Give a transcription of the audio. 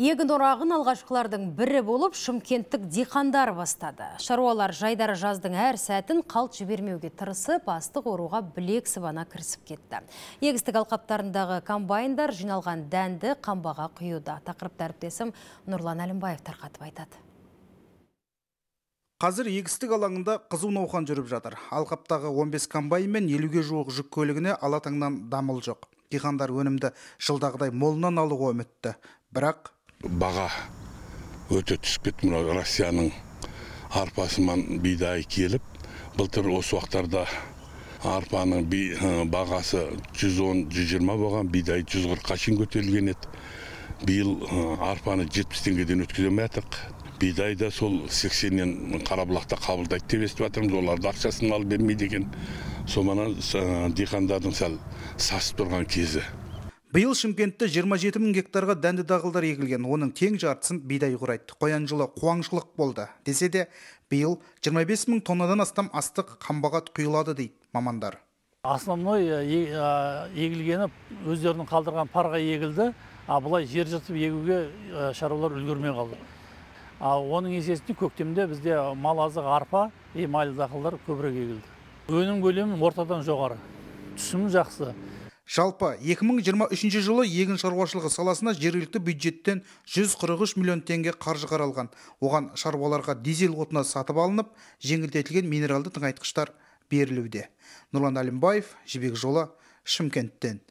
Егін орағын алғашқылардың бірі болып шымкенттік диқандар бастады. Шаруалар жайдары жаздың әр сәтін қалт жібермеуге тырысып, астық оруға білек сыбана кірісіп кетті. Егістік алқаптарындағы комбайндар жиналған дәнді қамбаға құйуда. Тақырып тәріптесім Нұрлан Әлімбаев тарқатып айтады. Қазір егістік алаңында қызу науқан жүріп жатыр. Алқаптағы 15 комбайн мен 50-ге жуық жүк көлігіне алатаңнан дамыл жоқ. Диқандар өнімді жылдағыдай молынан алуға үмітті. Бірақ баға өте түсіп кетті мынау россияның арпасынан бидай келіп былтыр осы уақыттарда арпаның бағасы 110-120 болған бидай 140-қа шейін көтерілген еді биыл арпаны 70 теңгеден алмай жатырық бидай да сол 80-нен қарабұлақта қабылдайды деп естіп жатырмыз оларды ақшасын алып бермейді екен соманан ә, диқандардың сәл сасып тұрған кезі биыл шымкентте 27 мың гектарға дәнді дақылдар егілген оның тең жартысын бидай құрайды қоян жылы қуаңшылық болды десе де биыл 25 мың тоннадан астам астық қамбаға құйылады дейді мамандар основной э, егілгені өздерінің қалдырған парға егілді а былай жер жыртып егуге э, шаруалар үлгермей қалды оның есесінде көктемде бізде мал азығы арпа и майлы дақылдар көбірек егілді өнім көлемі ортадан жоғары түсім жақсы жалпы 2023 жылы егін шаруашылығы саласына жергілікті бюджеттен 143 миллион теңге қаржы қаралған оған шаруаларға дизель отыны сатып алынып жеңілдетілген минералды тыңайтқыштар берілуде нұрлан әлімбаев жібек жолы шымкенттен